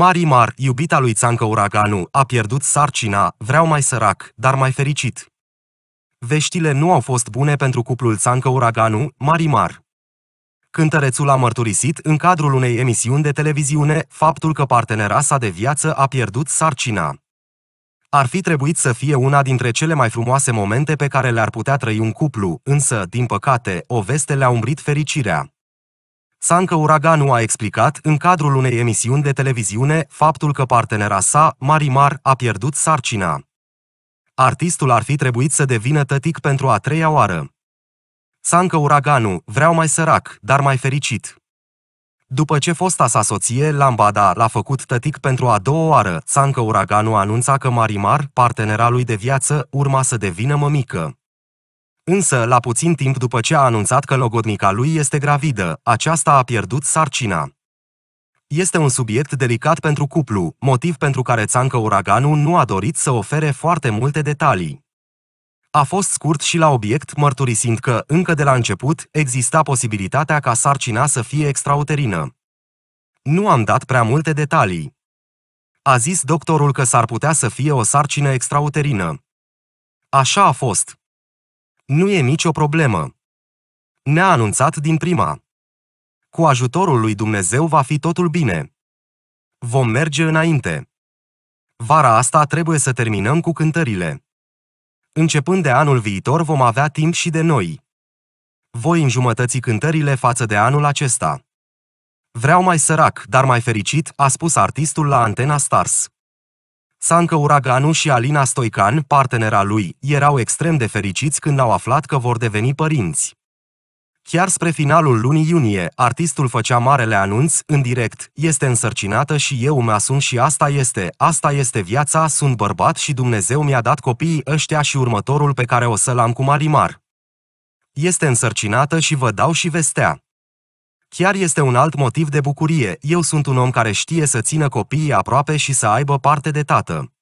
Marimar, iubita lui Țancă Uraganu, a pierdut sarcina, vreau mai sărac, dar mai fericit. Veștile nu au fost bune pentru cuplul Țancă Uraganu, Marimar. Cântărețul a mărturisit în cadrul unei emisiuni de televiziune faptul că partenera sa de viață a pierdut sarcina. Ar fi trebuit să fie una dintre cele mai frumoase momente pe care le-ar putea trăi un cuplu, însă, din păcate, o veste le-a umbrit fericirea. Țancă Uraganu a explicat, în cadrul unei emisiuni de televiziune, faptul că partenera sa, Marimar, a pierdut sarcina. Artistul ar fi trebuit să devină tătic pentru a treia oară. Țancă Uraganu, vreau mai sărac, dar mai fericit. După ce fosta sa soție, Lambada, l-a făcut tătic pentru a doua oară, Țancă Uraganu anunța că Marimar, partenera lui de viață, urma să devină mămică. Însă, la puțin timp după ce a anunțat că logodnica lui este gravidă, aceasta a pierdut sarcina. Este un subiect delicat pentru cuplu, motiv pentru care Țancă Uraganu nu a dorit să ofere foarte multe detalii. A fost scurt și la obiect, mărturisind că, încă de la început, exista posibilitatea ca sarcina să fie extrauterină. Nu am dat prea multe detalii. A zis doctorul că s-ar putea să fie o sarcină extrauterină. Așa a fost. Nu e nicio problemă. Ne-a anunțat din prima. Cu ajutorul lui Dumnezeu va fi totul bine. Vom merge înainte. Vara asta trebuie să terminăm cu cântările. Începând de anul viitor vom avea timp și de noi. Voi înjumătăți cântările față de anul acesta. Vreau mai sărac, dar mai fericit, a spus artistul la Antena Stars. Sancă Uraganu și Alina Stoican, partenera lui, erau extrem de fericiți când au aflat că vor deveni părinți. Chiar spre finalul lunii iunie, artistul făcea marele anunț, în direct, este însărcinată și eu mă asum și asta este, asta este viața, sunt bărbat și Dumnezeu mi-a dat copiii ăștia și următorul pe care o să-l am cu Marimar. Este însărcinată și vă dau și vestea. Chiar este un alt motiv de bucurie. Eu sunt un om care știe să țină copiii aproape și să aibă parte de tată.